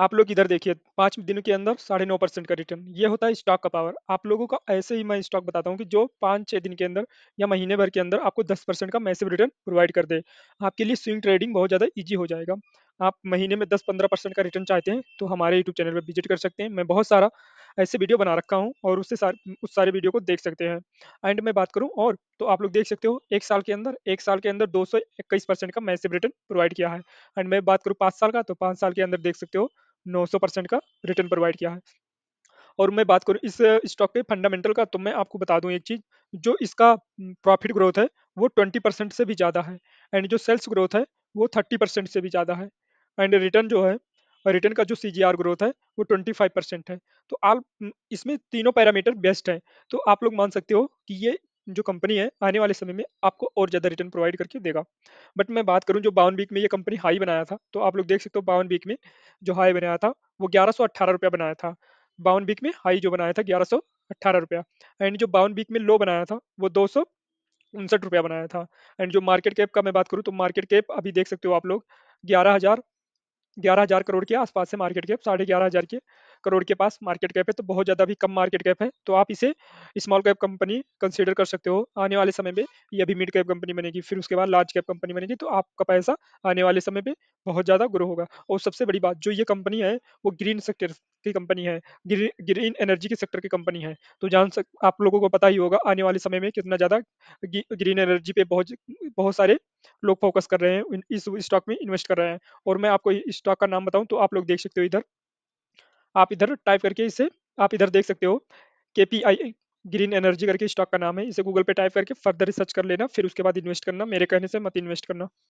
आप लोग इधर देखिए पाँच दिनों के अंदर साढ़े नौ परसेंट का रिटर्न ये होता है स्टॉक का पावर आप लोगों का ऐसे ही मैं स्टॉक बताता हूँ कि जो पाँच छः दिन के अंदर या महीने भर के अंदर आपको दस परसेंट का मैसिव रिटर्न प्रोवाइड कर दे आपके लिए स्विंग ट्रेडिंग बहुत ज़्यादा ईजी हो जाएगा आप महीने में दस पंद्रह परसेंट का रिटर्न चाहते हैं तो हमारे यूट्यूब चैनल पर विजिट कर सकते हैं मैं बहुत सारा ऐसे वीडियो बना रखा हूँ और उससे सारे उस सारे वीडियो को देख सकते हैं एंड मैं बात करूँ और तो आप लोग देख सकते हो एक साल के अंदर एक साल के अंदर दो परसेंट का मैसेव रिटर्न प्रोवाइड किया है एंड मैं बात करूँ पाँच साल का तो पाँच साल के अंदर देख सकते हो 900 परसेंट का रिटर्न प्रोवाइड किया है और मैं बात करूँ इस स्टॉक के फंडामेंटल का तो मैं आपको बता दूँ एक चीज़ जो इसका प्रॉफिट हम्म, ग्रोथ है वो ट्वेंटी परसेंट से भी ज़्यादा है एंड जो सेल्स ग्रोथ है वो थर्टी परसेंट से भी ज़्यादा है एंड रिटर्न जो है रिटर्न का जो सी ग्रोथ है वो ट्वेंटी फाइव परसेंट है तो आप हम्म, इसमें तीनों पैरामीटर बेस्ट हैं तो आप लोग मान सकते हो कि ये जो कंपनी है आने वाले समय में आपको और ज़्यादा रिटर्न प्रोवाइड करके देगा बट मैं बात करूँ जो बावन वीक में ये कंपनी हाई बनाया था तो आप लोग देख सकते हो बावन वीक में जो हाई बनाया था वो ग्यारह सौ अट्ठारह रुपया बनाया था बावन वीक में हाई जो बनाया था ग्यारह सौ अट्ठारह रुपया एंड जो बावन वीक में लो बनाया था वो दो सौ उनसठ रुपया बनाया था एंड जो मार्केट कैप का मैं बात करूँ तो मार्केट कैप अभी देख सकते हो आप लोग ग्यारह हज़ार ग्यारह हज़ार करोड़ के आसपास से मार्केट कैप साढ़े ग्यारह हज़ार के करोड़ के पास मार्केट कैप है तो बहुत ज़्यादा भी कम मार्केट कैप है तो आप इसे स्मॉल कैप कंपनी कंसिडर कर सकते हो आने वाले समय में ये अभी मिड कैप कंपनी बनेगी फिर उसके बाद लार्ज कैप कंपनी बनेगी तो आपका पैसा आने वाले समय पर बहुत ज़्यादा ग्रो होगा और सबसे बड़ी बात जो ये कंपनी है वो ग्रीन सेक्टर की कंपनी है ग्रीन एनर्जी के सेक्टर की कंपनी है तो जान सक आप लोगों को पता ही होगा आने वाले समय में कितना ज़्यादा ग्रीन एनर्जी पे बहुत बहुत सारे लोग फोकस कर रहे हैं इस स्टॉक में इन्वेस्ट कर रहे हैं और मैं आपको स्टॉक का नाम बताऊं तो आप लोग देख सकते हो इधर आप इधर टाइप करके इसे आप इधर देख सकते हो के पी आई ग्रीन एनर्जी करके स्टॉक का नाम है इसे गूगल पे टाइप करके फर्दर रिसर्च कर लेना फिर उसके बाद इन्वेस्ट करना मेरे कहने से मत इन्वेस्ट करना